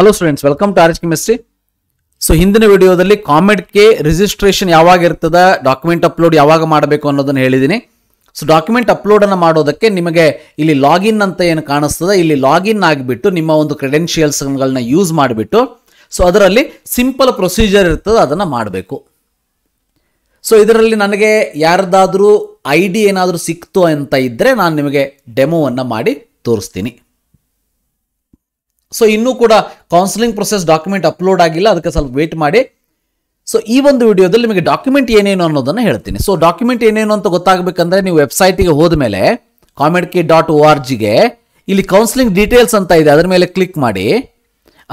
hello students welcome to org chemistry so ಹಿಂದಿನ ವಿಡಿಯೋದಲ್ಲಿ ಕಾಮೆಂಟ್ಗೆ registration ಯಾವಾಗ ಇರ್ತದ ಡಾಕ್ಯುಮೆಂಟ್ ಅಪ್ಲೋಡ್ ಯಾವಾಗ ಮಾಡಬೇಕು ಅನ್ನೋದನ್ನು ಹೇಳಿದ್ದೀನಿ ಸೊ ಡಾಕ್ಯುಮೆಂಟ್ ಅಪ್ಲೋಡನ್ನು ಮಾಡೋದಕ್ಕೆ ನಿಮಗೆ ಇಲ್ಲಿ ಲಾಗಿನ್ ಅಂತ ಏನು ಕಾಣಿಸ್ತದೆ ಇಲ್ಲಿ ಲಾಗಿನ್ ಆಗಿಬಿಟ್ಟು ನಿಮ್ಮ ಒಂದು ಕ್ರೆಡೆನ್ಷಿಯಲ್ಸ್ಗಳನ್ನ ಯೂಸ್ ಮಾಡಿಬಿಟ್ಟು ಸೊ ಅದರಲ್ಲಿ ಸಿಂಪಲ್ ಪ್ರೊಸೀಜರ್ ಇರ್ತದೆ ಅದನ್ನು ಮಾಡಬೇಕು ಸೊ ಇದರಲ್ಲಿ ನನಗೆ ಯಾರದಾದರೂ ಐ ಡಿ ಏನಾದರೂ ಸಿಕ್ತು ಅಂತ ಇದ್ದರೆ ನಾನು ನಿಮಗೆ ಡೆಮೋವನ್ನು ಮಾಡಿ ತೋರಿಸ್ತೀನಿ ಸೊ ಇನ್ನೂ ಕೂಡ ಕೌನ್ಸಿಲಿಂಗ್ ಪ್ರೊಸೆಸ್ ಡಾಕ್ಯುಮೆಂಟ್ ಅಪ್ಲೋಡ್ ಆಗಿಲ್ಲ ಅದಕ್ಕೆ ಸ್ವಲ್ಪ ವೇಟ್ ಮಾಡಿ ಸೊ ಈ ಒಂದು ವಿಡಿಯೋದಲ್ಲಿ ನಿಮಗೆ ಡಾಕ್ಯುಮೆಂಟ್ ಏನೇನು ಅನ್ನೋದನ್ನು ಹೇಳ್ತೀನಿ ಸೊ ಡಾಕ್ಯುಮೆಂಟ್ ಏನೇನು ಅಂತ ಗೊತ್ತಾಗಬೇಕಂದ್ರೆ ನೀವು ವೆಬ್ಸೈಟಿಗೆ ಹೋದ ಮೇಲೆ COMED K dot O R ಜಿಗೆ ಇಲ್ಲಿ ಕೌನ್ಸಿಲಿಂಗ್ ಡೀಟೇಲ್ಸ್ ಅಂತ ಇದೆ ಅದರ ಮೇಲೆ ಕ್ಲಿಕ್ ಮಾಡಿ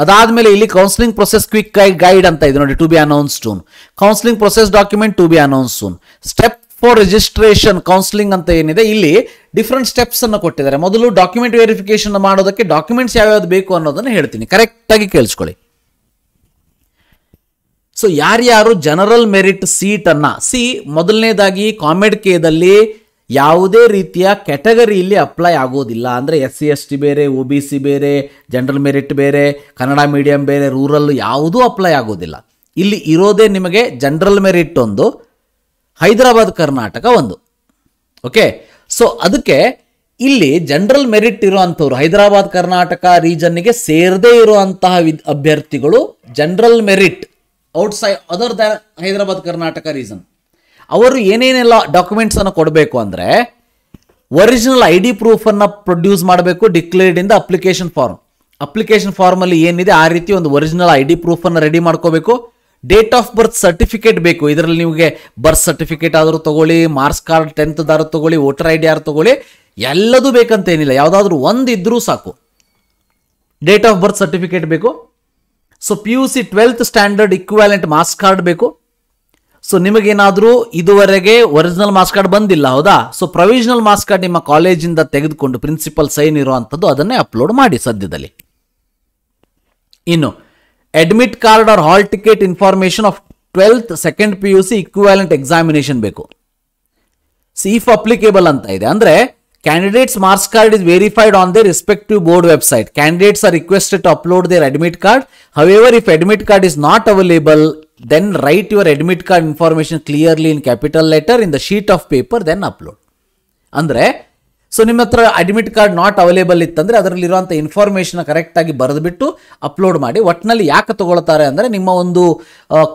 ಅದಾದಮೇಲೆ ಇಲ್ಲಿ ಕೌನ್ಸಿಲಿಂಗ್ ಪ್ರೊಸೆಸ್ ಕ್ವಿಕ್ ಗೈಡ್ ಅಂತ ಇದೆ ನೋಡಿ to be announced soon counselling process document to be announced soon step for registration counselling ಅಂತ ಏನಿದೆ ಇಲ್ಲಿ ಡಿಫ್ರೆಂಟ್ ಸ್ಟೆಪ್ಸ್ ಅನ್ನು ಕೊಟ್ಟಿದ್ದಾರೆ ಮೊದಲು ಡಾಕ್ಯುಮೆಂಟ್ ವೆರಿಫಿಕೇಶನ್ ಮಾಡೋದಕ್ಕೆ ಡಾಕ್ಯುಮೆಂಟ್ಸ್ ಯಾವ್ಯಾವ್ದು ಬೇಕು ಅನ್ನೋದನ್ನು ಹೇಳ್ತೀನಿ ಕರೆಕ್ಟಾಗಿ ಕೇಳಿಸ್ಕೊಳ್ಳಿ ಸೊ ಯಾರ್ಯಾರು ಜನರಲ್ ಮೆರಿಟ್ ಸೀಟ್ ಅನ್ನ ಸಿ ಮೊದಲನೇದಾಗಿ ಕಾಮೆಡ್ ಕೇದಲ್ಲಿ ಯಾವುದೇ ರೀತಿಯ ಕ್ಯಾಟಗರಿ ಇಲ್ಲಿ ಅಪ್ಲೈ ಆಗೋದಿಲ್ಲ ಅಂದರೆ ಎಸ್ ಸಿ ಎಸ್ ಟಿ ಬೇರೆ ಒ ಬಿ ಸಿ ಬೇರೆ ಜನರಲ್ ಮೆರಿಟ್ ಬೇರೆ ಕನ್ನಡ ಮೀಡಿಯಂ ಬೇರೆ ರೂರಲ್ ಯಾವುದೂ ಅಪ್ಲೈ ಆಗೋದಿಲ್ಲ ಇಲ್ಲಿ ಇರೋದೇ ನಿಮಗೆ ಜನರಲ್ ಮೆರಿಟ್ ಒಂದು ಹೈದರಾಬಾದ್ ಕರ್ನಾಟಕ ಒಂದು ಓಕೆ ಸೊ ಅದಕ್ಕೆ ಇಲ್ಲಿ ಜನರಲ್ ಮೆರಿಟ್ ಇರುವಂಥವ್ರು ಹೈದರಾಬಾದ್ ಕರ್ನಾಟಕ ರೀಜನ್ನಿಗೆ ಸೇರದೇ ಇರುವಂತಹ ವಿದ್ ಅಭ್ಯರ್ಥಿಗಳು general merit outside other the Hyderabad Karnataka region ಅವರು ಏನೇನೆಲ್ಲ ಡಾಕ್ಯುಮೆಂಟ್ಸನ್ನು ಕೊಡಬೇಕು ಅಂದರೆ ಒರಿಜಿನಲ್ ಐ ಡಿ ಪ್ರೂಫನ್ನು ಪ್ರೊಡ್ಯೂಸ್ ಮಾಡಬೇಕು ಡಿಕ್ಲೇರ್ಡ್ ಇಂದ ಅಪ್ಲಿಕೇಶನ್ ಫಾರ್ಮ್ ಅಪ್ಲಿಕೇಶನ್ ಫಾರ್ಮಲ್ಲಿ ಏನಿದೆ ಆ ರೀತಿ ಒಂದು ಒರಿಜಿನಲ್ ಐ ಡಿ ಪ್ರೂಫನ್ನು ರೆಡಿ ಮಾಡ್ಕೋಬೇಕು ಡೇಟ್ ಆಫ್ ಬರ್ತ್ ಸರ್ಟಿಫಿಕೇಟ್ ಬೇಕು ಇದರಲ್ಲಿ ನಿಮಗೆ ಬರ್ತ್ ಸರ್ಟಿಫಿಕೇಟ್ ಆದರೂ ತಗೊಳ್ಳಿ ಮಾರ್ಕ್ಸ್ ಕಾರ್ಡ್ ಟೆಂತ್ದಾರು ತಗೊಳ್ಳಿ ವೋಟರ್ ಐ ಡಿ ಆರು ತಗೊಳ್ಳಿ ಎಲ್ಲದೂ ಬೇಕಂತೇನಿಲ್ಲ ಯಾವುದಾದ್ರೂ ಒಂದು ಇದ್ದರೂ ಸಾಕು ಡೇಟ್ ಆಫ್ ಬರ್ತ್ ಸರ್ಟಿಫಿಕೇಟ್ ಬೇಕು so P U C twelfth standard equivalent marks card ಬೇಕು ಸೊ ನಿಮಗೇನಾದರೂ ಇದುವರೆಗೆ ಒರಿಜಿನಲ್ ಮಾರ್ಕ್ಸ್ ಕಾರ್ಡ್ ಬಂದಿಲ್ಲ ಹೌದಾ ಸೊ ಪ್ರೊವಿಷನಲ್ ಮಾರ್ಕ್ಸ್ ಕಾರ್ಡ್ ನಿಮ್ಮ ಕಾಲೇಜಿಂದ ತೆಗೆದುಕೊಂಡು ಪ್ರಿನ್ಸಿಪಲ್ ಸೈನ್ ಇರುವಂಥದ್ದು ಅದನ್ನೇ ಅಪ್ಲೋಡ್ ಮಾಡಿ ಸದ್ಯದಲ್ಲಿ ಇನ್ನು admit card or hall ticket information of twelfth second P U C equivalent examination ಬೇಕು ಸೀಫ್ ಅಪ್ಲಿಕೇಬಲ್ ಅಂತ ಇದೆ ಅಂದರೆ candidates marks card is verified on the respective board website candidates are requested to upload their admit card however if admit card is not available then write your admit card information clearly in capital letter in the sheet of paper then upload ಅಂದ್ರೆ so ನಿಮ್ಮ ಹತ್ರ admit card not available ಇತ್ತಂದರೆ ಅದರಲ್ಲಿರುವಂಥ information ಕರೆಕ್ಟಾಗಿ ಬರೆದುಬಿಟ್ಟು upload ಮಾಡಿ ಒಟ್ಟಿನಲ್ಲಿ ಯಾಕೆ ತಗೊಳ್ತಾರೆ ಅಂದರೆ ನಿಮ್ಮ ಒಂದು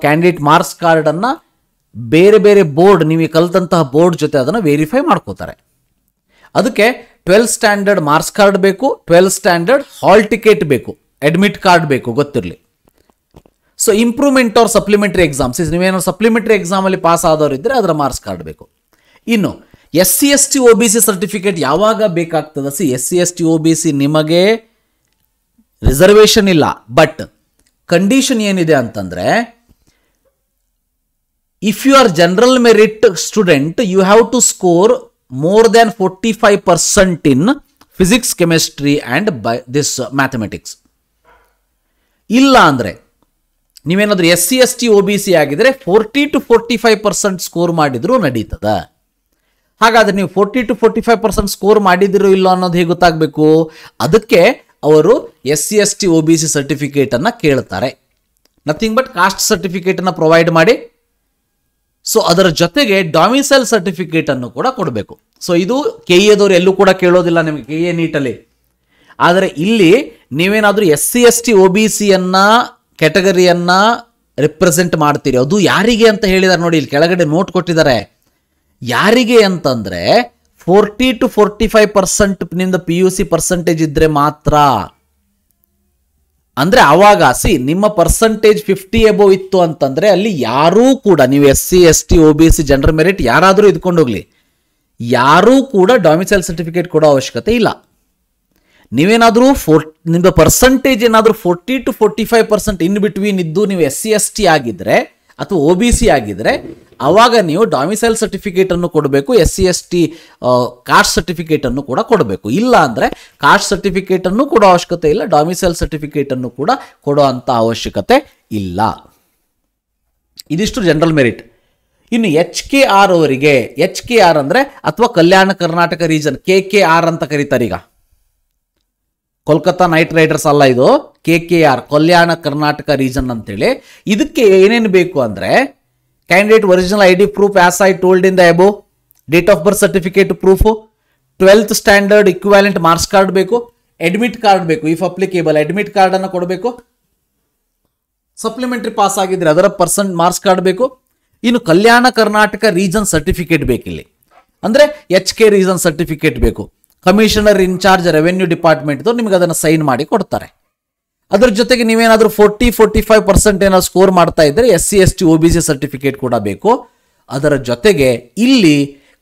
ಕ್ಯಾಂಡಿಡೇಟ್ ಮಾರ್ಕ್ಸ್ ಕಾರ್ಡನ್ನು ಬೇರೆ ಬೇರೆ ಬೋರ್ಡ್ ನೀವು ಕಲಿತಂತಹ ಬೋರ್ಡ್ ಜೊತೆ ಅದನ್ನು ವೆರಿಫೈ ಮಾಡ್ಕೋತಾರೆ ಅದಕ್ಕೆ ಟ್ವೆಲ್ ಸ್ಟ್ಯಾಂಡರ್ಡ್ ಮಾರ್ಕ್ಸ್ ಕಾರ್ಡ್ ಬೇಕು ಟ್ವೆಲ್ ಸ್ಟ್ಯಾಂಡರ್ಡ್ ಹಾಲ್ ಟಿಕೆಟ್ ಬೇಕು ಅಡ್ಮಿಟ್ ಕಾರ್ಡ್ ಬೇಕು ಗೊತ್ತಿರಲಿ so improvement or supplementary exams ನೀವೇನೋ ಸಪ್ಲಿಮೆಂಟರಿ ಎಕ್ಸಾಮಲ್ಲಿ ಪಾಸ್ ಆದವರಿದ್ದರೆ ಅದರ ಮಾರ್ಕ್ಸ್ ಕಾರ್ಡ್ ಬೇಕು ಇನ್ನು S C S T O B C certificate ಯಾವಾಗ ಬೇಕಾಗ್ತದೆ see S C S T O B C ನಿಮಗೆ ರಿಸರ್ವೇಷನ್ ಇಲ್ಲ ಬಟ್ ಕಂಡೀಷನ್ ಏನಿದೆ ಅಂತಂದರೆ if you are general merit student you have to score more than forty five percent in physics chemistry and by this mathematics ಇಲ್ಲ ಅಂದರೆ ನೀವೇನಾದರೂ S C S T O B C ಆಗಿದ್ರೆ forty to forty five percent score ಮಾಡಿದರೂ ನಡೀತದ ಹಾಗಾದ್ರೆ ನೀವು forty to forty five percent score ಮಾಡಿದಿರೋ ಇಲ್ಲ ಅನ್ನೋದು ಹೇಗೆ ಗೊತ್ತಾಗಬೇಕು ಅದಕ್ಕೆ ಅವರು S C S T O B C ಸರ್ಟಿಫಿಕೇಟನ್ನು ಕೇಳ್ತಾರೆ ನಥಿಂಗ್ ಬಟ್ ಕಾಸ್ಟ್ ಸರ್ಟಿಫಿಕೇಟನ್ನು ಪ್ರೊವೈಡ್ ಮಾಡಿ ಸೊ ಅದರ ಜೊತೆಗೆ ಡಾಮಿಸೈಲ್ ಸರ್ಟಿಫಿಕೇಟ್ ಅನ್ನು ಕೂಡ ಕೊಡಬೇಕು ಸೊ ಇದು ಕೆ ಎದವ್ರು e ಎಲ್ಲೂ ಕೂಡ ಕೇಳೋದಿಲ್ಲ ನಿಮಗೆ ಕೆ ಎ e ನೀಟಲ್ಲಿ ಆದರೆ ಇಲ್ಲಿ ನೀವೇನಾದರೂ S C S T O B ಸಿಯನ್ನು ಕ್ಯಾಟಗರಿಯನ್ನು ರೆಪ್ರೆಸೆಂಟ್ ಮಾಡ್ತೀರಿ ಅದು ಯಾರಿಗೆ ಅಂತ ಹೇಳಿದ್ದಾರೆ ನೋಡಿ ಇಲ್ಲಿ ಕೆಳಗಡೆ ನೋಟ್ ಕೊಟ್ಟಿದ್ದಾರೆ ಯಾರಿಗೆ ಅಂತಂದ್ರೆ forty to forty five percent ನಿಂದ ಪಿ ಯು ಸಿ ಪರ್ಸೆಂಟೇಜ್ ಇದ್ರೆ ಮಾತ್ರ ಅಂದ್ರೆ ಅವಾಗ ಸಿ ನಿಮ್ಮ ಪರ್ಸೆಂಟೇಜ್ ಫಿಫ್ಟಿ ಎಬೋ ಇತ್ತು ಅಂತಂದ್ರೆ ಅಲ್ಲಿ ಯಾರೂ ಕೂಡ ನೀವು S C S T O B C general merit ಯಾರಾದರೂ ಇದ್ಕೊಂಡು ಹೋಗ್ಲಿ ಯಾರೂ ಕೂಡ ಡೊಮಿಸೈಲ್ ಸರ್ಟಿಫಿಕೇಟ್ ಕೊಡೋ ಅವಶ್ಯಕತೆ ಇಲ್ಲ ನೀವೇನಾದರೂ ಫೋರ್ ನಿಮ್ಮ ಪರ್ಸೆಂಟೇಜ್ ಏನಾದರೂ forty to forty five percent in between ಇದ್ದು ನೀವು ಎಸ್ ಸಿ ಎಸ್ ಟಿ ಆಗಿದ್ರೆ ಅಥವಾ ಒ ಬಿ ಸಿ ಆಗಿದ್ರೆ ಅವಾಗ ನೀವು ಡಾಮಿಸೈಲ್ ಸರ್ಟಿಫಿಕೇಟನ್ನು ಕೊಡಬೇಕು S C S T caste ಸರ್ಟಿಫಿಕೇಟನ್ನು ಕೂಡ ಕೊಡಬೇಕು ಇಲ್ಲ ಅಂದರೆ ಕಾಸ್ಟ್ ಸರ್ಟಿಫಿಕೇಟನ್ನು ಕೊಡೋ ಅವಶ್ಯಕತೆ ಇಲ್ಲ ಡಾಮಿಸೈಲ್ ಸರ್ಟಿಫಿಕೇಟನ್ನು ಕೂಡ ಕೊಡೋ ಅವಶ್ಯಕತೆ ಇಲ್ಲ ಇದಿಷ್ಟು ಜನರಲ್ ಮೆರಿಟ್ ಇನ್ನು ಎಚ್ ಕೆ ಆರ್ ಅವರಿಗೆ ಎಚ್ ಕೆ ಆರ್ ಅಂದರೆ ಅಥವಾ Kalyana Karnataka region K K R ಅಂತ ಕರೀತಾರೆ ಈಗ ಕೋಲ್ಕತ್ತಾ ನೈಟ್ ರೈಡರ್ಸ್ ಅಲ್ಲ ಇದು K K R Kalyana Karnataka region ಅಂತೇಳಿ ಇದಕ್ಕೆ ಏನೇನು ಬೇಕು ಅಂದರೆ candidate original I D proof as I told in the above date of birth certificate proof twelfth standard equivalent marks card ಬೇಕು ಅಡ್ಮಿಟ್ ಕಾರ್ಡ್ ಬೇಕು ಇಫ್ ಅಪ್ಲಿಕೇಬಲ್ ಅಡ್ಮಿಟ್ ಕಾರ್ಡನ್ನು ಕೊಡಬೇಕು ಸಪ್ಲಿಮೆಂಟ್ರಿ ಪಾಸ್ ಆಗಿದ್ರೆ ಅದರ ಪರ್ಸೆಂಟ್ ಮಾರ್ಕ್ಸ್ ಕಾರ್ಡ್ ಬೇಕು ಇನ್ನು Kalyana Karnataka region certificate ಬೇಕಿಲ್ಲಿ ಅಂದರೆ ಎಚ್ ಕೆ ರೀಜನ್ ಸರ್ಟಿಫಿಕೇಟ್ ಬೇಕು ಕಮಿಷನರ್ ಇನ್ಚಾರ್ಜ್ ರೆವೆನ್ಯೂ ಡಿಪಾರ್ಟ್ಮೆಂಟ್ದು ನಿಮಗೆ ಅದನ್ನು ಸೈನ್ ಮಾಡಿ ಕೊಡ್ತಾರೆ ಅದ್ರ ಜೊತೆಗೆ ನೀವೇನಾದರೂ ಫೋರ್ಟಿ ಫೋರ್ಟಿ ಫೈವ್ ಪರ್ಸೆಂಟ್ ಏನಾದ್ರು ಸ್ಕೋರ್ ಮಾಡ್ತಾ ಇದ್ದರೆ S C S T O B C certificate ಕೂಡ ಬೇಕು ಅದರ ಜೊತೆಗೆ ಇಲ್ಲಿ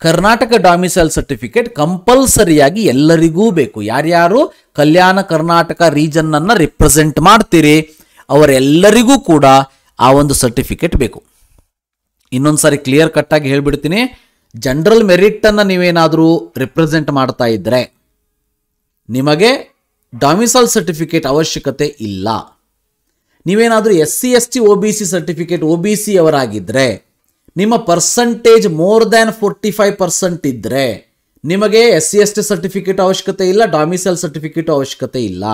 ಕರ್ನಾಟಕ ಡಾಮಿಸೈಲ್ ಸರ್ಟಿಫಿಕೇಟ್ ಕಂಪಲ್ಸರಿಯಾಗಿ ಎಲ್ಲರಿಗೂ ಬೇಕು ಯಾರ್ಯಾರು ಕಲ್ಯಾಣ ಕರ್ನಾಟಕ ರೀಜನ್ನನ್ನು ರಿಪ್ರೆಸೆಂಟ್ ಮಾಡ್ತೀರಿ ಅವರೆಲ್ಲರಿಗೂ ಕೂಡ ಆ ಒಂದು ಸರ್ಟಿಫಿಕೇಟ್ ಬೇಕು ಇನ್ನೊಂದು ಸಾರಿ ಕ್ಲಿಯರ್ ಕಟ್ಟಾಗಿ ಹೇಳಿಬಿಡ್ತೀನಿ ಜನರಲ್ ಮೆರಿಟನ್ನು ನೀವೇನಾದರೂ ರೆಪ್ರೆಸೆಂಟ್ ಮಾಡ್ತಾ ಇದ್ದರೆ ನಿಮಗೆ ಡಾಮಿಸಲ್ ಸರ್ಟಿಫಿಕೇಟ್ ಅವಶ್ಯಕತೆ ಇಲ್ಲ ನೀವೇನಾದರೂ S C S T O B C certificate O B C ಅವರಾಗಿದ್ದರೆ ನಿಮ್ಮ percentage more than forty five percent ಇದ್ದರೆ ನಿಮಗೆ S C S T certificate ಅವಶ್ಯಕತೆ ಇಲ್ಲ ಡಾಮಿಸೈಲ್ ಸರ್ಟಿಫಿಕೇಟ್ ಅವಶ್ಯಕತೆ ಇಲ್ಲ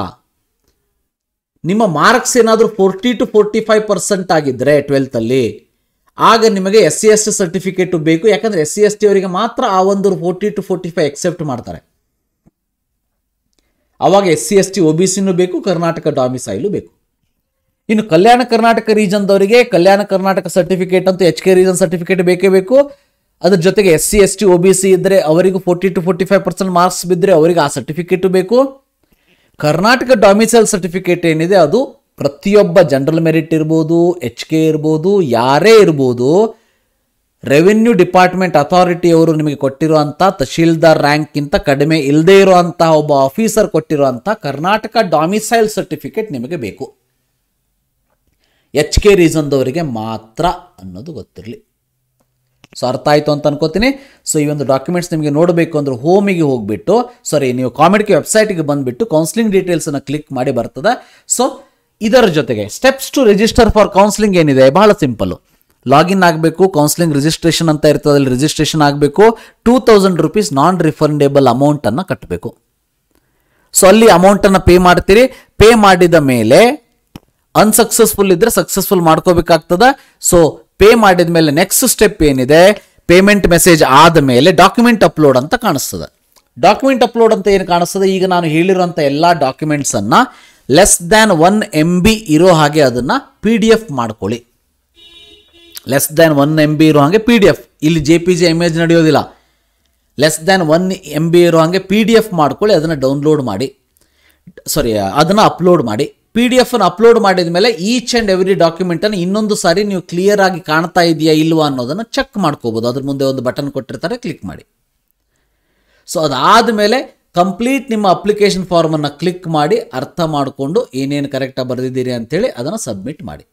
ನಿಮ್ಮ ಮಾರ್ಕ್ಸ್ ಏನಾದರೂ forty to forty five percent ಆಗಿದ್ದರೆ ಟ್ವೆಲ್ತಲ್ಲಿ ಆಗ ನಿಮಗೆ S C S T certificate ಬೇಕು ಯಾಕಂದರೆ ಎಸ್ ಸಿ ಎಸ್ ಟಿ ಅವರಿಗೆ ಮಾತ್ರ ಆ ಒಂದು forty to forty five accept ಮಾಡ್ತಾರೆ ಅವಾಗ S C S T O B ಸಿನೂ ಬೇಕು ಕರ್ನಾಟಕ ಡಾಮಿಸೈಲು ಬೇಕು ಇನ್ನು ಕಲ್ಯಾಣ ಕರ್ನಾಟಕ ರೀಜನ್ದವರಿಗೆ ಕಲ್ಯಾಣ ಕರ್ನಾಟಕ ಸರ್ಟಿಫಿಕೇಟ್ ಅಂತೂ ಎಚ್ ಕೆ ರೀಜನ್ ಸರ್ಟಿಫಿಕೇಟ್ ಬೇಕೇ ಬೇಕು ಅದ್ರ ಜೊತೆಗೆ S C S T O B C ಇದ್ದರೆ ಅವರಿಗೂ forty to forty five percent marks ಬಿದ್ದರೆ ಅವರಿಗೆ ಆ ಸರ್ಟಿಫಿಕೇಟು ಬೇಕು ಕರ್ನಾಟಕ ಡಾಮಿಸೈಲ್ ಸರ್ಟಿಫಿಕೇಟ್ ಏನಿದೆ ಅದು ಪ್ರತಿಯೊಬ್ಬ ಜನರಲ್ ಮೆರಿಟ್ ಇರ್ಬೋದು ಎಚ್ ಕೆ ಇರ್ಬೋದು ಯಾರೇ ಇರ್ಬೋದು ರೆವಿನ್ಯೂ ಡಿಪಾರ್ಟ್ಮೆಂಟ್ ಅಥಾರಿಟಿಯವರು ನಿಮಗೆ ಕೊಟ್ಟಿರುವಂಥ ತಹಶೀಲ್ದಾರ್ ರ್ಯಾಂಕ್ಗಿಂತ ಕಡಿಮೆ ಇಲ್ಲದೇ ಇರುವಂತಹ ಒಬ್ಬ ಆಫೀಸರ್ ಕೊಟ್ಟಿರುವಂಥ ಕರ್ನಾಟಕ ಡಾಮಿಸೈಲ್ ಸರ್ಟಿಫಿಕೇಟ್ ನಿಮಗೆ ಬೇಕು ಎಚ್ ಕೆ ರೀಸನ್ದವರಿಗೆ ಮಾತ್ರ ಅನ್ನೋದು ಗೊತ್ತಿರಲಿ ಸೊ ಅರ್ಥ ಆಯಿತು ಅಂತ ಅನ್ಕೋತೀನಿ ಸೊ ಈ ಒಂದು ಡಾಕ್ಯುಮೆಂಟ್ಸ್ ನಿಮಗೆ ನೋಡಬೇಕು ಅಂದ್ರೆ ಹೋಮಿಗೆ ಹೋಗ್ಬಿಟ್ಟು ಸಾರಿ ನೀವು ಕಾಮೆಡ್ಗೆ ವೆಬ್ಸೈಟ್ಗೆ ಬಂದುಬಿಟ್ಟು ಕೌನ್ಸಿಲಿಂಗ್ ಡೀಟೇಲ್ಸನ್ನು ಕ್ಲಿಕ್ ಮಾಡಿ ಬರ್ತದೆ ಸೊ ಇದರ ಜೊತೆಗೆ steps to register for counselling ಏನಿದೆ ಬಹಳ ಸಿಂಪಲ್ ಲಾಗಿನ್ ಆಗಬೇಕು ಕೌನ್ಸಿಲಿಂಗ್ ರಿಜಿಸ್ಟ್ರೇಷನ್ ಅಂತ ಇರ್ತದೆ ಅಲ್ಲಿ ರಿಜಿಸ್ಟ್ರೇಷನ್ ಆಗಬೇಕು two thousand rupees non refundable ಅಮೌಂಟನ್ನು ಕಟ್ಟಬೇಕು ಸೊ ಅಲ್ಲಿ ಅಮೌಂಟನ್ನು ಪೇ ಮಾಡ್ತೀರಿ ಪೇ ಮಾಡಿದ ಮೇಲೆ ಅನ್ಸಕ್ಸಸ್ಫುಲ್ ಇದ್ರೆ ಸಕ್ಸಸ್ಫುಲ್ ಮಾಡ್ಕೋಬೇಕಾಗ್ತದೆ ಸೊ ಪೇ ಮಾಡಿದ ಮೇಲೆ ನೆಕ್ಸ್ಟ್ ಸ್ಟೆಪ್ ಏನಿದೆ ಪೇಮೆಂಟ್ ಮೆಸೇಜ್ ಆದ ಮೇಲೆ ಡಾಕ್ಯುಮೆಂಟ್ ಅಪ್ಲೋಡ್ ಅಂತ ಕಾಣಿಸ್ತದೆ ಡಾಕ್ಯುಮೆಂಟ್ ಅಪ್ಲೋಡ್ ಅಂತ ಏನು ಕಾಣಿಸ್ತದೆ ಈಗ ನಾನು ಹೇಳಿರುವಂಥ ಎಲ್ಲ ಡಾಕ್ಯುಮೆಂಟ್ಸನ್ನು less than one M B ಇರೋ ಹಾಗೆ ಅದನ್ನು ಪಿ ಡಿ ಎಫ್ ಮಾಡ್ಕೊಳ್ಳಿ less than one M B ಇರೋ ಹಾಗೆ ಪಿ ಡಿ ಎಫ್ ಇಲ್ಲಿ ಜೆ ಪಿ ಜಿ ಇಮೇಜ್ ನಡೆಯೋದಿಲ್ಲ less than one M B ಇರೋ ಹಾಗೆ ಪಿ ಡಿ ಎಫ್ ಮಾಡ್ಕೊಳ್ಳಿ ಅದನ್ನು ಡೌನ್ಲೋಡ್ ಮಾಡಿ ಸಾರಿ ಅದನ್ನು ಅಪ್ಲೋಡ್ ಮಾಡಿ ಪಿ ಡಿ ಎಫನ್ನು ಅಪ್ಲೋಡ್ ಮಾಡಿದ ಮೇಲೆ ಈಚ್ ಆ್ಯಂಡ್ ಎವ್ರಿ ಡಾಕ್ಯುಮೆಂಟನ್ನು ಇನ್ನೊಂದು ಸಾರಿ ನೀವು ಕ್ಲಿಯರ್ ಆಗಿ ಕಾಣ್ತಾ ಇದೆಯಾ ಇಲ್ವಾ ಅನ್ನೋದನ್ನು ಚೆಕ್ ಮಾಡ್ಕೋಬೋದು ಅದ್ರ ಮುಂದೆ ಒಂದು ಬಟನ್ ಕೊಟ್ಟಿರ್ತಾರೆ ಕ್ಲಿಕ್ ಮಾಡಿ ಸೊ ಅದಾದ ಮೇಲೆ ಕಂಪ್ಲೀಟ್ ನಿಮ್ಮ ಅಪ್ಲಿಕೇಶನ್ ಫಾರ್ಮನ್ನು ಕ್ಲಿಕ್ ಮಾಡಿ ಅರ್ಥ ಮಾಡಿಕೊಂಡು ಏನೇನು ಕರೆಕ್ಟಾಗಿ ಬರೆದಿದ್ದೀರಿ ಅಂಥೇಳಿ ಅದನ್ನು ಸಬ್ಮಿಟ್ ಮಾಡಿ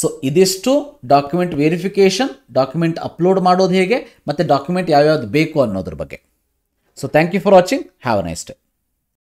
ಸೊ ಇದಿಷ್ಟು ಡಾಕ್ಯುಮೆಂಟ್ ವೆರಿಫಿಕೇಷನ್ ಡಾಕ್ಯುಮೆಂಟ್ ಅಪ್ಲೋಡ್ ಮಾಡೋದು ಹೇಗೆ ಮತ್ತು ಡಾಕ್ಯುಮೆಂಟ್ ಯಾವ್ಯಾವ್ದು ಬೇಕು ಅನ್ನೋದ್ರ ಬಗ್ಗೆ so thank you for watching have a nice day